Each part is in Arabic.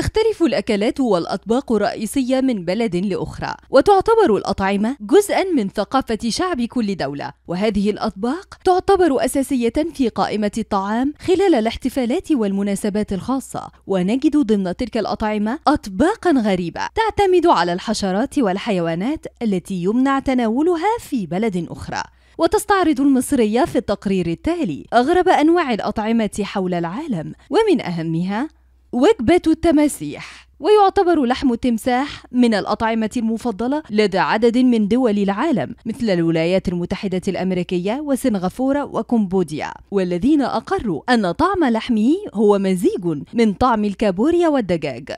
تختلف الأكلات والأطباق الرئيسية من بلد لأخرى وتعتبر الأطعمة جزءا من ثقافة شعب كل دولة وهذه الأطباق تعتبر أساسية في قائمة الطعام خلال الاحتفالات والمناسبات الخاصة ونجد ضمن تلك الأطعمة أطباقا غريبة تعتمد على الحشرات والحيوانات التي يمنع تناولها في بلد أخرى وتستعرض المصرية في التقرير التالي أغرب أنواع الأطعمة حول العالم ومن أهمها وجبة التماسيح ويعتبر لحم التمساح من الأطعمة المفضلة لدى عدد من دول العالم مثل الولايات المتحدة الأمريكية وسنغافورة وكمبوديا والذين أقروا أن طعم لحمه هو مزيج من طعم الكابوريا والدجاج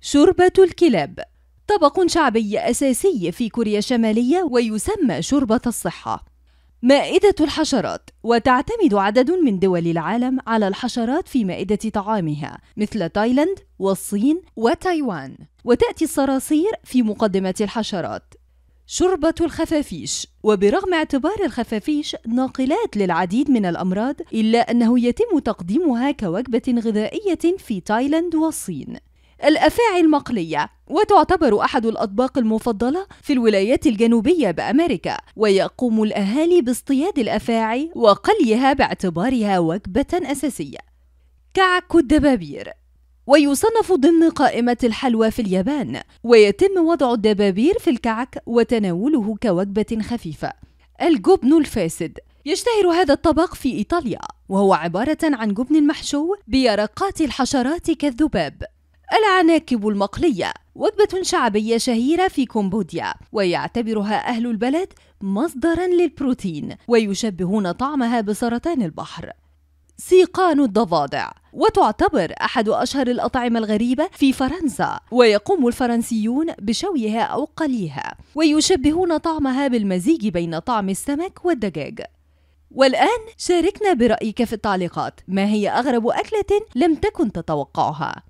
شوربة الكلاب طبق شعبي أساسي في كوريا الشمالية ويسمى شوربة الصحة مائدة الحشرات وتعتمد عدد من دول العالم على الحشرات في مائدة طعامها مثل تايلاند والصين وتايوان وتأتي الصراصير في مقدمة الحشرات شربة الخفافيش وبرغم اعتبار الخفافيش ناقلات للعديد من الأمراض إلا أنه يتم تقديمها كوجبة غذائية في تايلاند والصين الأفاعي المقلية وتعتبر أحد الأطباق المفضلة في الولايات الجنوبية بأمريكا ويقوم الأهالي باصطياد الأفاعي وقليها باعتبارها وجبة أساسية كعك الدبابير ويصنف ضمن قائمة الحلوى في اليابان ويتم وضع الدبابير في الكعك وتناوله كوجبة خفيفة الجبن الفاسد يشتهر هذا الطبق في إيطاليا وهو عبارة عن جبن محشو بيرقات الحشرات كالذباب العناكب المقلية وجبة شعبية شهيرة في كمبوديا ويعتبرها أهل البلد مصدرا للبروتين ويشبهون طعمها بسرطان البحر سيقان الضفادع وتعتبر أحد أشهر الأطعمة الغريبة في فرنسا ويقوم الفرنسيون بشويها أو قليها ويشبهون طعمها بالمزيج بين طعم السمك والدجاج والآن شاركنا برأيك في التعليقات ما هي أغرب أكلة لم تكن تتوقعها